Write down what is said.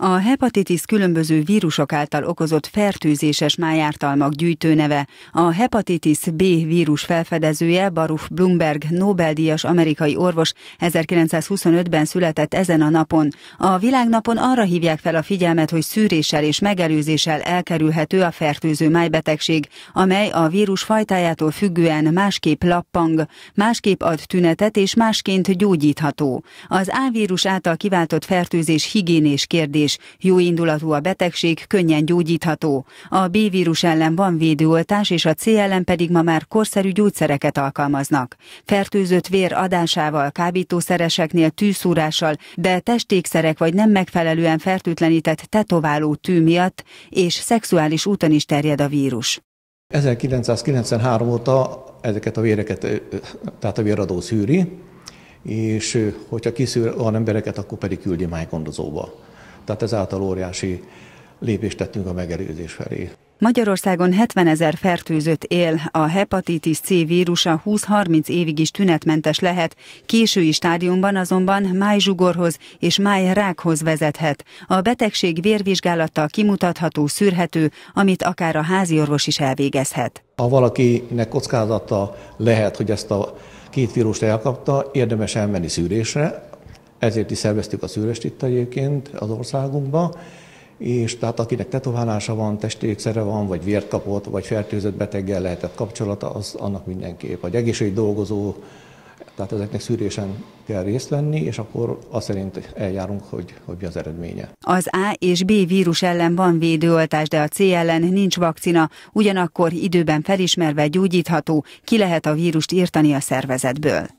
A hepatitis különböző vírusok által okozott fertőzéses májártalmak gyűjtőneve, a hepatitis B vírus felfedezője Baruch Bloomberg Nobel-díjas amerikai orvos 1925-ben született ezen a napon. A világnapon arra hívják fel a figyelmet, hogy szűréssel és megelőzéssel elkerülhető a fertőző májbetegség, amely a vírus fajtájától függően másképp lappang, másképp ad tünetet és másként gyógyítható. Az A vírus által kiváltott fertőzés higiénés kérdés kezelés, jó indulatú a betegség, könnyen gyógyítható. A B vírus ellen van védőoltás, és a C ellen pedig ma már korszerű gyógyszereket alkalmaznak. Fertőzött vér adásával, kábítószereseknél tűszúrással, de testékszerek vagy nem megfelelően fertőtlenített tetováló tű miatt és szexuális úton is terjed a vírus. 1993 óta ezeket a véreket, tehát a véradó szűri, és hogyha kiszűr olyan embereket, akkor pedig küldi májgondozóba. Tehát ezáltal óriási lépést tettünk a megelőzés felé. Magyarországon 70 ezer fertőzött él, a hepatitis C vírusa 20-30 évig is tünetmentes lehet, késői stádiumban azonban zsugorhoz és rákhoz vezethet. A betegség vérvizsgálattal kimutatható, szűrhető, amit akár a házi orvos is elvégezhet. Ha valakinek kockázata lehet, hogy ezt a két vírust elkapta, érdemes elmenni szűrésre, ezért is szerveztük a szűröst itt egyébként az országunkba, és tehát akinek tetoválása van, testékszere van, vagy vért kapott, vagy fertőzött beteggel lehetett kapcsolata, az annak mindenképp. Vagy egészségügyi dolgozó, tehát ezeknek szűrésen kell részt venni, és akkor azt szerint eljárunk, hogy, hogy mi az eredménye. Az A és B vírus ellen van védőoltás, de a C ellen nincs vakcina, ugyanakkor időben felismerve gyógyítható, ki lehet a vírust írtani a szervezetből.